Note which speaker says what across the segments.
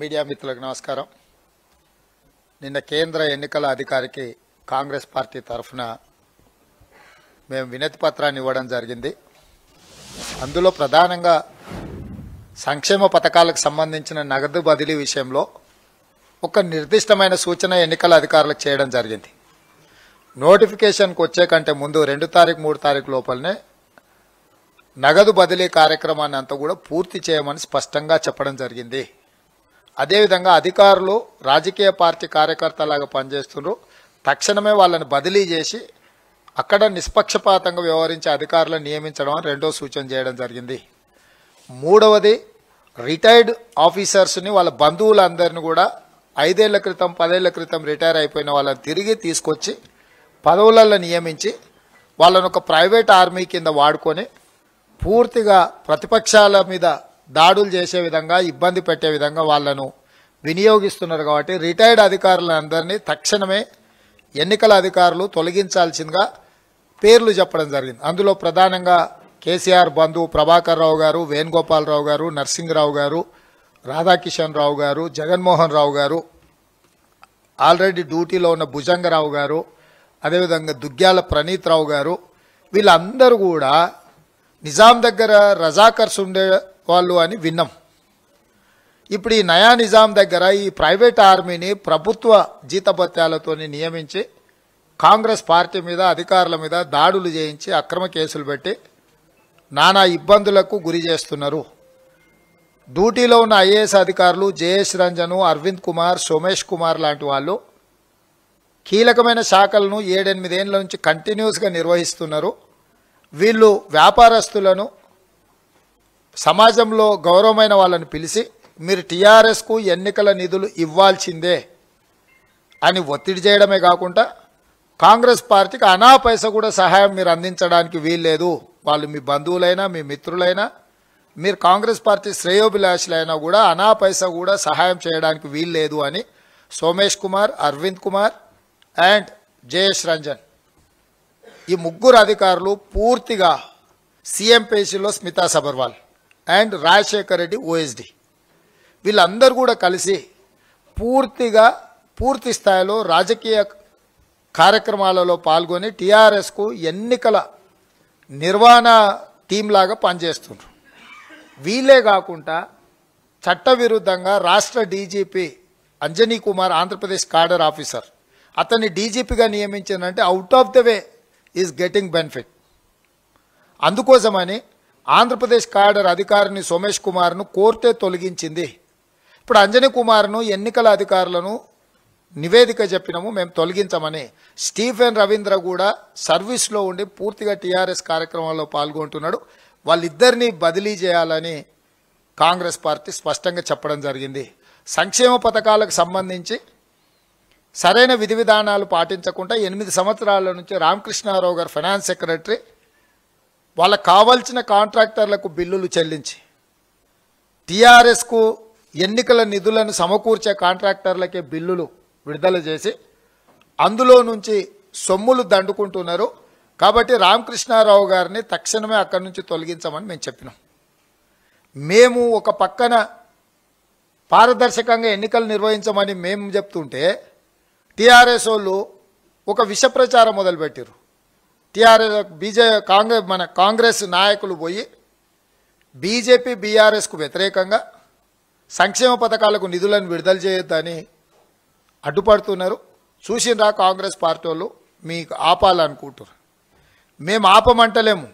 Speaker 1: media మిత్రులకు నమస్కారం నిన్న కేంద్ర ఎన్నికల అధికారికి కాంగ్రెస్ పార్టీ తరఫున మేము వినతి పత్రాన్ని ఇవ్వడం జరిగింది అందులో ప్రధానంగా సంక్షేమ పథకాలకు సంబంధించిన నగదు బదిలీ విషయంలో ఒక నిర్దిష్టమైన సూచన ఎన్నికల అధికారులకు చేయడం జరిగింది నోటిఫికేషన్కి వచ్చే కంటే ముందు రెండు తారీఖు మూడు తారీఖు లోపలనే నగదు బదిలీ కార్యక్రమాన్ని అంతా కూడా పూర్తి చేయమని స్పష్టంగా చెప్పడం జరిగింది అదేవిధంగా అధికారులు రాజకీయ పార్టీ కార్యకర్తలాగా పనిచేస్తున్నారు తక్షణమే వాళ్ళని బదిలీ చేసి అక్కడ నిష్పక్షపాతంగా వ్యవహరించే అధికారులను నియమించడం అని రెండో సూచన చేయడం జరిగింది మూడవది రిటైర్డ్ ఆఫీసర్స్ని వాళ్ళ బంధువులందరిని కూడా ఐదేళ్ల క్రితం పదేళ్ల క్రితం రిటైర్ అయిపోయిన వాళ్ళని తిరిగి తీసుకొచ్చి పదవులలో నియమించి వాళ్ళను ఒక ప్రైవేట్ ఆర్మీ కింద వాడుకొని పూర్తిగా ప్రతిపక్షాల మీద దాడులు చేసే విధంగా ఇబ్బంది పెట్టే విధంగా వాళ్ళను వినియోగిస్తున్నారు కాబట్టి రిటైర్డ్ అధికారులందరినీ తక్షణమే ఎన్నికల అధికారులు తొలగించాల్సిందిగా పేర్లు చెప్పడం జరిగింది అందులో ప్రధానంగా కేసీఆర్ బంధువు ప్రభాకర్ రావు గారు వేణుగోపాలరావు గారు నర్సింగరావు గారు రాధాకిషన్ రావు గారు జగన్మోహన్ రావు గారు ఆల్రెడీ డ్యూటీలో ఉన్న భుజంగరావు గారు అదేవిధంగా దుగ్గ్యాల ప్రణీత్ రావు గారు వీళ్ళందరూ కూడా నిజాం దగ్గర రజాకర్స్ ఉండే వాళ్ళు అని విన్నాం ఇప్పుడు ఈ నయా నిజాం దగ్గర ఈ ప్రైవేట్ ఆర్మీని ప్రభుత్వ జీతభత్యాలతో నియమించి కాంగ్రెస్ పార్టీ మీద అధికారుల మీద దాడులు చేయించి అక్రమ కేసులు పెట్టి నానా ఇబ్బందులకు గురి చేస్తున్నారు డ్యూటీలో ఉన్న ఐఏఎస్ అధికారులు జేఎస్ రంజను అరవింద్ కుమార్ సోమేష్ కుమార్ లాంటి వాళ్ళు కీలకమైన శాఖలను ఏడెనిమిదేళ్ళ నుంచి కంటిన్యూస్గా నిర్వహిస్తున్నారు వీళ్ళు వ్యాపారస్తులను సమాజంలో గౌరవమైన వాళ్ళని పిలిచి మీరు టీఆర్ఎస్కు ఎన్నికల నిధులు ఇవ్వాల్సిందే అని ఒత్తిడి చేయడమే కాకుండా కాంగ్రెస్ పార్టీకి అనా పైస కూడా సహాయం మీరు అందించడానికి వీల్లేదు వాళ్ళు మీ బంధువులైనా మీ మిత్రులైనా మీరు కాంగ్రెస్ పార్టీ శ్రేయోభిలాషులైనా కూడా అనా పైస కూడా సహాయం చేయడానికి వీల్లేదు అని సోమేష్ కుమార్ అరవింద్ కుమార్ అండ్ జయేష్ రంజన్ ఈ ముగ్గురు అధికారులు పూర్తిగా సీఎం పేజీలో స్మితా సబర్వాల్ అండ్ రాజశేఖర్ రెడ్డి ఓఎస్డి వీళ్ళందరూ కూడా కలిసి పూర్తిగా పూర్తి స్థాయిలో రాజకీయ కార్యక్రమాలలో పాల్గొని టీఆర్ఎస్కు ఎన్నికల నిర్వహణ టీంలాగా పనిచేస్తున్నారు వీళ్ళే కాకుండా చట్టవిరుద్ధంగా రాష్ట్ర DGP Anjani Kumar Andhra Pradesh cadre officer అతన్ని డీజీపీగా నియమించిందంటే out of the way is getting benefit అందుకోసమని ఆంధ్రప్రదేశ్ కాడర్ అధికారిని సోమేష్ కుమార్ను కోర్టే తొలగించింది ఇప్పుడు అంజనీ కుమార్ను ఎన్నికల అధికారులను నివేదిక చెప్పినము మేము తొలగించమని స్టీఫెన్ రవీంద్ర కూడా సర్వీస్లో ఉండి పూర్తిగా టీఆర్ఎస్ కార్యక్రమాల్లో పాల్గొంటున్నాడు వాళ్ళిద్దరినీ బదిలీ చేయాలని కాంగ్రెస్ పార్టీ స్పష్టంగా చెప్పడం జరిగింది సంక్షేమ పథకాలకు సంబంధించి సరైన విధి విధానాలు పాటించకుండా ఎనిమిది సంవత్సరాల నుంచి రామకృష్ణారావు గారు ఫైనాన్స్ సెక్రటరీ వాళ్ళకు కావాల్సిన కాంట్రాక్టర్లకు బిల్లులు చెల్లించి టీఆర్ఎస్కు ఎన్నికల నిధులను సమకూర్చే కాంట్రాక్టర్లకే బిల్లులు విడుదల చేసి అందులో నుంచి సొమ్ములు దండుకుంటున్నారు కాబట్టి రామకృష్ణారావు గారిని తక్షణమే అక్కడి నుంచి తొలగించమని మేము చెప్పినాం మేము ఒక పక్కన పారదర్శకంగా ఎన్నికలు నిర్వహించమని మేము చెప్తుంటే టీఆర్ఎస్ వాళ్ళు ఒక విష ప్రచారం మొదలుపెట్టారు టీఆర్ఎస్ బీజే కాంగ్రెస్ మన కాంగ్రెస్ నాయకులు పోయి బీజేపీ బీఆర్ఎస్కు వ్యతిరేకంగా సంక్షేమ పథకాలకు నిధులను విడుదల చేయొద్దని అడ్డుపడుతున్నారు చూసిండ్రా కాంగ్రెస్ పార్టీ వాళ్ళు మీకు ఆపాలనుకుంటున్నారు మేము ఆపమంటలేము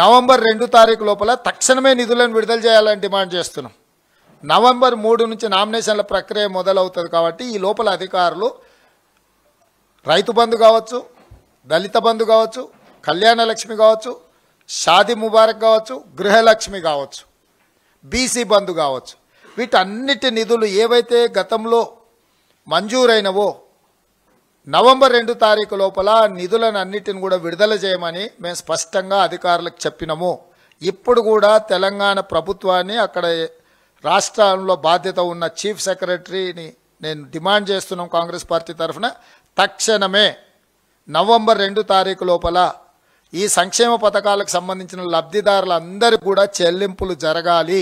Speaker 1: నవంబర్ రెండు తారీఖు లోపల తక్షణమే నిధులను విడుదల చేయాలని డిమాండ్ చేస్తున్నాం నవంబర్ మూడు నుంచి నామినేషన్ల ప్రక్రియ మొదలవుతుంది కాబట్టి ఈ లోపల అధికారులు రైతు బంధు కావచ్చు దళిత బంధు కావచ్చు కళ్యాణ లక్ష్మి కావచ్చు షాది ముబారక్ కావచ్చు గృహలక్ష్మి కావచ్చు బీసీ బంధు కావచ్చు వీటన్నిటి నిధులు ఏవైతే గతంలో మంజూరైనవో నవంబర్ రెండు తారీఖు లోపల నిధులను అన్నిటిని కూడా విడుదల చేయమని మేము స్పష్టంగా అధికారులకు చెప్పినాము ఇప్పుడు కూడా తెలంగాణ ప్రభుత్వాన్ని అక్కడ రాష్ట్రంలో బాధ్యత ఉన్న చీఫ్ సెక్రటరీని నేను డిమాండ్ చేస్తున్నాం కాంగ్రెస్ పార్టీ తరఫున తక్షణమే నవంబర్ రెండు తారీఖు లోపల ఈ సంక్షేమ పథకాలకు సంబంధించిన లబ్ధిదారులందరూ కూడా చెల్లింపులు జరగాలి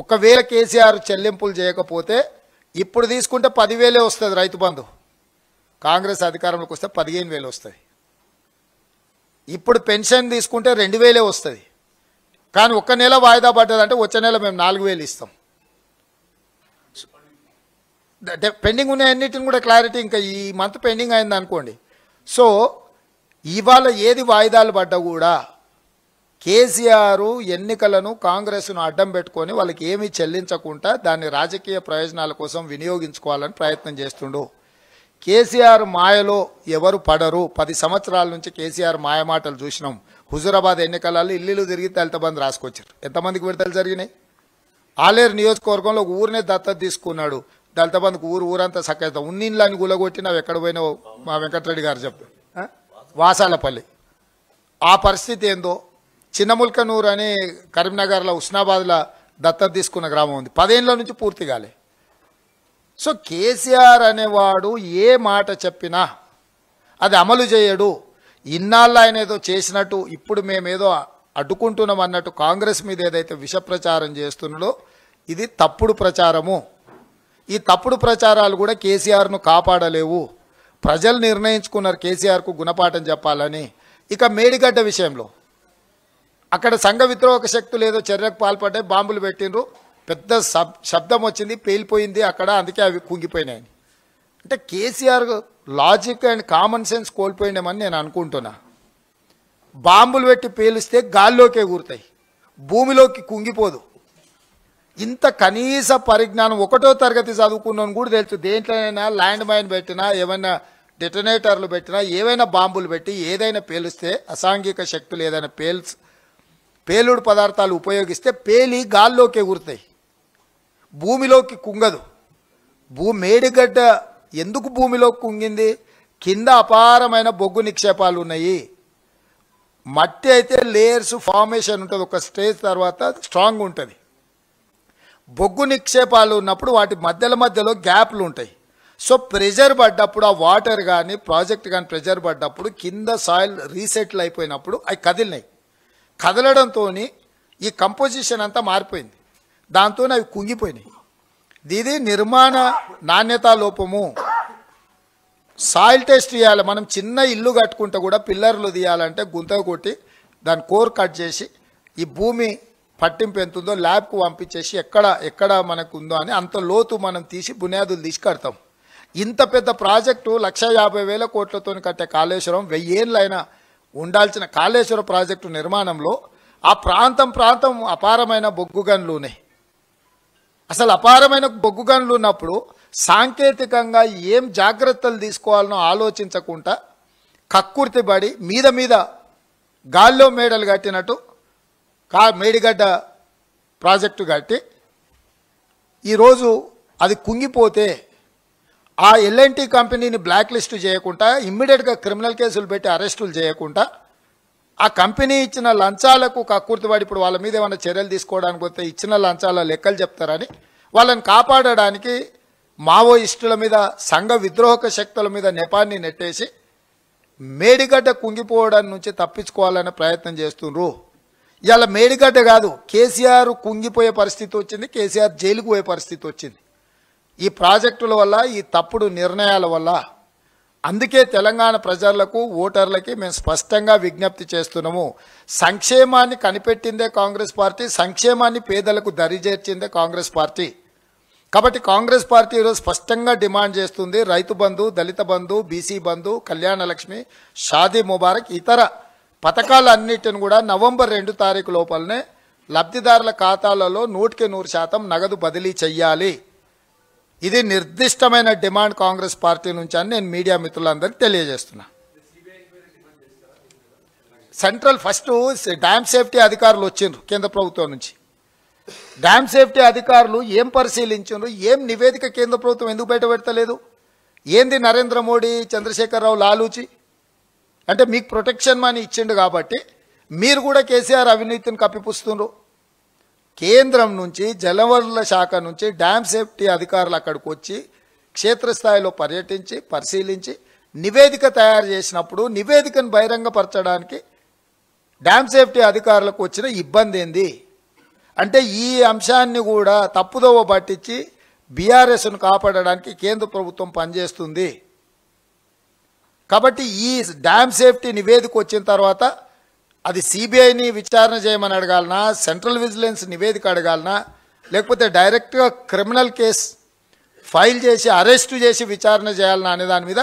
Speaker 1: ఒకవేళ కేసీఆర్ చెల్లింపులు చేయకపోతే ఇప్పుడు తీసుకుంటే పదివేలే వస్తుంది రైతు బంధు కాంగ్రెస్ అధికారంలోకి వస్తే పదిహేను వేలు వస్తుంది ఇప్పుడు పెన్షన్ తీసుకుంటే రెండు వేలే వస్తుంది కానీ ఒక్క నెల వాయిదా పడ్డదంటే వచ్చే నెల మేము నాలుగు వేలు ఇస్తాం పెండింగ్ ఉన్న అన్నిటిని కూడా క్లారిటీ ఇంకా ఈ మంత్ పెండింగ్ అయింది అనుకోండి సో ఇవాళ ఏది వాయిదాలు పడ్డా కూడా కేసీఆర్ ఎన్నికలను కాంగ్రెస్ను అడ్డం పెట్టుకొని వాళ్ళకి ఏమీ చెల్లించకుండా దాన్ని రాజకీయ ప్రయోజనాల కోసం వినియోగించుకోవాలని ప్రయత్నం చేస్తుండు కేసీఆర్ మాయలో ఎవరు పడరు పది సంవత్సరాల నుంచి కేసీఆర్ మాయమాటలు చూసినాం హుజూరాబాద్ ఎన్నికలలో ఇల్లు తిరిగి దళిత బంద్ రాసుకొచ్చారు ఎంతమందికి విడతలు జరిగినాయి ఆలేరు నియోజకవర్గంలో ఒక ఊరినే దత్తత తీసుకున్నాడు దళిత బంధుకు ఊరు ఊరంతా సక్కైతే ఉన్ని గులగొట్టి నావు ఎక్కడ పోయినావు మా వెంకటరెడ్డి గారు చెప్పు వాసాలపల్లి ఆ పరిస్థితి ఏందో చిన్నముల్కనూరు అని కరీంనగర్లో ఉస్నాబాద్లో దత్తత తీసుకున్న గ్రామం ఉంది పదేళ్ళ నుంచి పూర్తి కాలే సో కేసీఆర్ అనేవాడు ఏ మాట చెప్పినా అది అమలు చేయడు ఇన్నాళ్ళు ఆయన ఏదో చేసినట్టు ఇప్పుడు మేమేదో అడ్డుకుంటున్నాం అన్నట్టు కాంగ్రెస్ మీద ఏదైతే విష ప్రచారం చేస్తున్నాడో ఇది తప్పుడు ప్రచారము ఈ తప్పుడు ప్రచారాలు కూడా కేసీఆర్ను కాపాడలేవు ప్రజలు నిర్ణయించుకున్నారు కేసీఆర్కు గుణపాఠం చెప్పాలని ఇక మేడిగడ్డ విషయంలో అక్కడ సంఘ విద్రోహక శక్తులు ఏదో చర్యకు పాల్పడ్డాయి బాంబులు పెట్టినరు పెద్ద శబ్దం వచ్చింది పేలిపోయింది అక్కడ అందుకే అవి కుంగిపోయినాయి అంటే KCR logic and common sense కోల్పోయినామని నేను అనుకుంటున్నా బాంబులు పెట్టి పేలిస్తే గాల్లోకే కూరుతాయి భూమిలోకి కుంగిపోదు ఇంత కనీస పరిజ్ఞానం ఒకటో తరగతి చదువుకున్నాను కూడా తెలుసు దేంట్లోనైనా ల్యాండ్ మైన్ పెట్టినా ఏమైనా డిటనేటర్లు పెట్టినా ఏవైనా బాంబులు పెట్టి ఏదైనా పేలుస్తే అసాంఘిక శక్తులు ఏదైనా పేల్స్ పేలుడు పదార్థాలు ఉపయోగిస్తే పేలి గాల్లోకి ఎగురుతాయి భూమిలోకి కుంగదు భూ మేడిగడ్డ ఎందుకు భూమిలోకి కుంగింది కింద అపారమైన బొగ్గు నిక్షేపాలు ఉన్నాయి మట్టి అయితే లేయర్స్ ఫార్మేషన్ ఉంటుంది ఒక స్టేజ్ తర్వాత స్ట్రాంగ్ ఉంటుంది బొగ్గు నిక్షేపాలు ఉన్నప్పుడు వాటి మధ్యలో మధ్యలో గ్యాప్లు ఉంటాయి సో ప్రెజర్ పడ్డప్పుడు ఆ వాటర్ కానీ ప్రాజెక్ట్ కానీ ప్రెజర్ పడ్డప్పుడు కింద సాయిల్ రీసెటిల్ అయిపోయినప్పుడు అవి కదిలినాయి కదలడంతో ఈ కంపోజిషన్ అంతా మారిపోయింది దాంతో అవి కుంగిపోయినాయి ఇది నిర్మాణ నాణ్యత లోపము సాయిల్ టెస్ట్ చేయాలి మనం చిన్న ఇల్లు కట్టుకుంటే కూడా పిల్లర్లు తీయాలంటే గుంత కొట్టి దాని కోర్ కట్ చేసి ఈ భూమి పట్టింపు ఎంత ఉందో ల్యాబ్కు పంపించేసి ఎక్కడ ఎక్కడ మనకు ఉందో అని అంత లోతు మనం తీసి బునియాదులు తీసి కడతాం ఇంత పెద్ద ప్రాజెక్టు లక్ష యాభై వేల కోట్లతో కట్టే కాళేశ్వరం వెయ్యేళ్ళైనా ఉండాల్సిన కాళేశ్వర ప్రాజెక్టు నిర్మాణంలో ఆ ప్రాంతం ప్రాంతం అపారమైన బొగ్గుగన్లునే అసలు అపారమైన బొగ్గుగన్లు ఉన్నప్పుడు సాంకేతికంగా ఏం జాగ్రత్తలు తీసుకోవాలనో ఆలోచించకుండా కక్కుర్తిబడి మీద మీద గాల్లో మేడలు కట్టినట్టు కా మేడిగడ్డ ప్రాజెక్టు కట్టి ఈరోజు అది కుంగిపోతే ఆ ఎల్ఎన్టీ కంపెనీని బ్లాక్ లిస్టు చేయకుండా ఇమ్మీడియట్గా క్రిమినల్ కేసులు పెట్టి అరెస్టులు చేయకుండా ఆ కంపెనీ ఇచ్చిన లంచాలకు కక్కుర్తివాడి ఇప్పుడు వాళ్ళ మీద ఏమైనా చర్యలు తీసుకోవడానికి వస్తే ఇచ్చిన లంచాల లెక్కలు చెప్తారని వాళ్ళని కాపాడడానికి మావోయిస్టుల మీద సంఘ విద్రోహక శక్తుల మీద నెపాన్ని నెట్టేసి మేడిగడ్డ కుంగిపోవడం నుంచి తప్పించుకోవాలనే ప్రయత్నం చేస్తున్నారు ఇవాళ మేడిగడ్డ కాదు కేసీఆర్ కుంగిపోయే పరిస్థితి వచ్చింది కేసీఆర్ జైలుకు పోయే పరిస్థితి వచ్చింది ఈ ప్రాజెక్టుల వల్ల ఈ తప్పుడు నిర్ణయాల వల్ల అందుకే తెలంగాణ ప్రజలకు ఓటర్లకి మేము స్పష్టంగా విజ్ఞప్తి చేస్తున్నాము సంక్షేమాన్ని కనిపెట్టిందే కాంగ్రెస్ పార్టీ సంక్షేమాన్ని పేదలకు దరిచేర్చిందే కాంగ్రెస్ పార్టీ కాబట్టి కాంగ్రెస్ పార్టీ ఈరోజు స్పష్టంగా డిమాండ్ చేస్తుంది రైతు బంధు దళిత బంధు బీసీ బంధు కళ్యాణ లక్ష్మి షాదీ ముబారక్ ఇతర పథకాలన్నిటిని కూడా నవంబర్ రెండు తారీఖు లోపలనే లబ్ధిదారుల ఖాతాలలో నూటికి నూరు శాతం నగదు బదిలీ చెయ్యాలి ఇది నిర్దిష్టమైన డిమాండ్ కాంగ్రెస్ పార్టీ నుంచి అని నేను మీడియా మిత్రులందరికీ తెలియజేస్తున్నా సెంట్రల్ ఫస్ట్ డ్యామ్ సేఫ్టీ అధికారులు వచ్చిండ్రు కేంద్ర ప్రభుత్వం నుంచి డ్యామ్ సేఫ్టీ అధికారులు ఏం పరిశీలించారు ఏం నివేదిక కేంద్ర ప్రభుత్వం ఎందుకు బయట పెడతలేదు ఏంది నరేంద్ర మోడీ చంద్రశేఖరరావు లాలూచి అంటే మీకు ప్రొటెక్షన్ మనీ ఇచ్చిండు కాబట్టి మీరు కూడా కేసీఆర్ అవినీతిని కప్పిపుస్తున్నారు కేంద్రం నుంచి జలవనరుల శాఖ నుంచి డ్యామ్ సేఫ్టీ అధికారులు అక్కడికి వచ్చి క్షేత్రస్థాయిలో పర్యటించి పరిశీలించి నివేదిక తయారు చేసినప్పుడు నివేదికను బహిరంగపరచడానికి డ్యామ్ సేఫ్టీ అధికారులకు వచ్చిన ఇబ్బంది ఏంది అంటే ఈ అంశాన్ని కూడా తప్పుదోవ పట్టించి బీఆర్ఎస్ను కాపాడడానికి కేంద్ర ప్రభుత్వం పనిచేస్తుంది కాబట్టి ఈ డ్యామ్ సేఫ్టీ నివేదిక వచ్చిన తర్వాత అది సిబిఐని విచారణ చేయమని అడగాలనా సెంట్రల్ విజిలెన్స్ నివేదిక అడగాలనా లేకపోతే డైరెక్ట్గా క్రిమినల్ కేసు ఫైల్ చేసి అరెస్టు చేసి విచారణ చేయాలన్నా అనే దాని మీద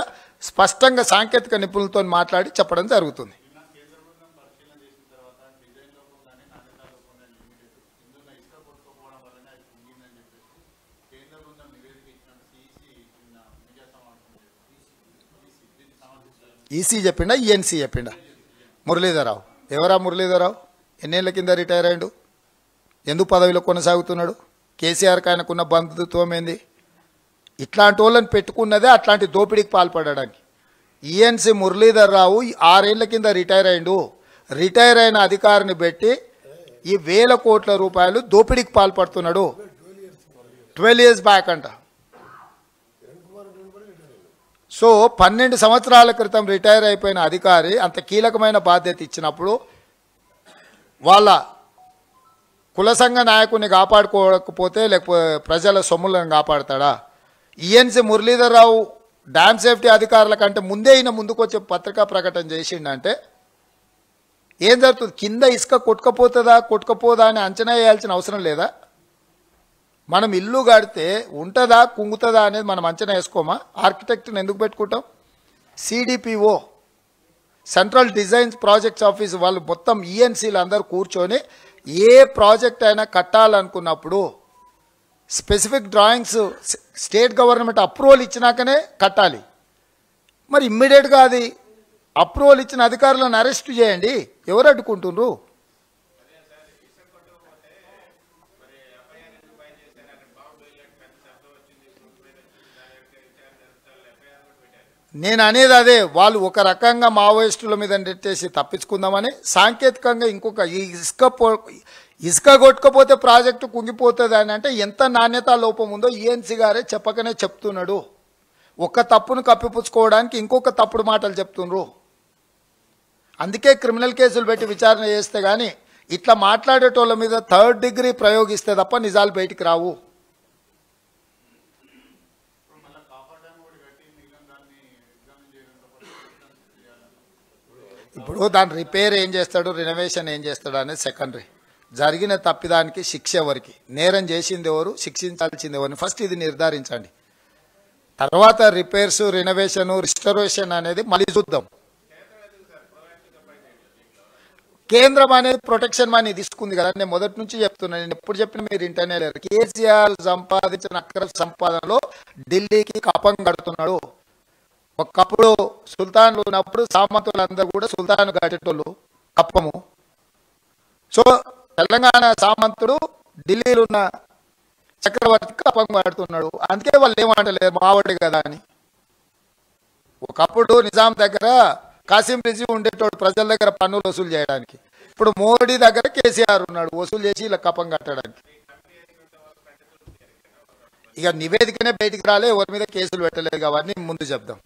Speaker 1: స్పష్టంగా సాంకేతిక నిపుణులతో మాట్లాడి చెప్పడం జరుగుతుంది ఈసీ చెప్పిండా ఈఎన్సీ చెప్పిండా మురళీధరరావు ఎవరా మురళీధరరావు ఎన్నేళ్ల కింద రిటైర్ అయ్యాడు ఎందుకు పదవిలో కొనసాగుతున్నాడు కేసీఆర్కి ఆయనకున్న బంధుత్వం ఏంది ఇట్లాంటి వాళ్ళని పెట్టుకున్నదే అట్లాంటి దోపిడీకి పాల్పడడానికి ఈఎన్సీ మురళీధరరావు ఆరేళ్ల కింద రిటైర్ అయిండు రిటైర్ అయిన అధికారిని పెట్టి ఈ వేల కోట్ల రూపాయలు దోపిడీకి పాల్పడుతున్నాడు ట్వెల్వ్ ఇయర్స్ బ్యాక్ అంట సో పన్నెండు సంవత్సరాల క్రితం రిటైర్ అయిపోయిన అధికారి అంత కీలకమైన బాధ్యత ఇచ్చినప్పుడు వాళ్ళ కుల సంఘ కాపాడుకోకపోతే లేకపోతే ప్రజల సొమ్ములను కాపాడతాడా ఈఎన్సీ మురళీధరరావు డ్యామ్ సేఫ్టీ అధికారుల కంటే ముందే ఈయన ముందుకొచ్చే పత్రికా ప్రకటన చేసిండంటే ఏం జరుగుతుంది కింద ఇసుక కొట్టుకపోతుందా కొట్టుకపోదా అని అంచనా వేయాల్సిన అవసరం లేదా మనం ఇల్లు కడితే ఉంటుందా కుంగుతుందా అనేది మనం అంచనా వేసుకోమా ఆర్కిటెక్ట్ని ఎందుకు పెట్టుకుంటాం CDPO central designs projects office వాళ్ళు మొత్తం ఈఎన్సీలు e అందరూ కూర్చొని ఏ ప్రాజెక్ట్ అయినా కట్టాలనుకున్నప్పుడు specific drawings state government approval ఇచ్చినాకనే కట్టాలి మరి ఇమ్మీడియట్గా అది అప్రూవల్ ఇచ్చిన అధికారులను అరెస్ట్ చేయండి ఎవరు అడ్డుకుంటున్నారు నేను అనేది అదే వాళ్ళు ఒక రకంగా మావోయిస్టుల మీద నెట్టేసి తప్పించుకుందామని సాంకేతికంగా ఇంకొక ఈ ఇసుక ఇసుక కొట్టుకపోతే ప్రాజెక్టు కుంగిపోతుంది అని అంటే ఎంత నాణ్యత లోపం ఉందో ఈఎన్సీ గారే చెప్పకనే చెప్తున్నాడు ఒక తప్పును కప్పిపుచ్చుకోవడానికి ఇంకొక తప్పుడు మాటలు చెప్తున్నారు అందుకే క్రిమినల్ కేసులు పెట్టి విచారణ చేస్తే కానీ ఇట్లా మాట్లాడేటోళ్ళ మీద థర్డ్ డిగ్రీ ప్రయోగిస్తే తప్ప నిజాలు బయటికి రావు ఇప్పుడు దాని రిపేర్ ఏం చేస్తాడు రినోవేషన్ ఏం చేస్తాడు అనేది సెకండరీ జరిగిన తప్పిదానికి శిక్ష ఎవరికి నేరం చేసింది ఎవరు శిక్షించాల్సింది ఎవరిని ఫస్ట్ ఇది నిర్ధారించండి తర్వాత రిపేర్స్ రినోవేషన్ రిస్టరేషన్ అనేది మళ్ళీ చూద్దాం కేంద్రం అనేది ప్రొటెక్షన్ మనీ తీసుకుంది కదా నేను మొదటి నుంచి చెప్తున్నాను నేను ఎప్పుడు చెప్పిన మీరు ఇంటర్నే లేరు కేసీఆర్ సంపాదించిన అక్రమ సంపాదనలో ఢిల్లీకి కపం కడుతున్నాడు ఒకప్పుడు సుల్తాన్లు ఉన్నప్పుడు సామంతులందరూ కూడా సుల్తాన్ కట్టేటోళ్ళు కప్పము సో తెలంగాణ సామంతుడు ఢిల్లీలో ఉన్న చక్రవర్తి కప్పం కడుతున్నాడు అందుకే వాళ్ళు ఏమంటలేదు మావాడు కదా అని ఒకప్పుడు నిజాం దగ్గర కాసిం రిజీ ఉండేటోడు ప్రజల దగ్గర పన్నులు వసూలు చేయడానికి ఇప్పుడు మోడీ దగ్గర కేసీఆర్ ఉన్నాడు వసూలు చేసి ఇలా కప్పం కట్టడానికి ఇక నివేదికనే బయటికి రాలే ఎవరి మీద కేసులు పెట్టలేదు అవన్నీ ముందు చెప్దాం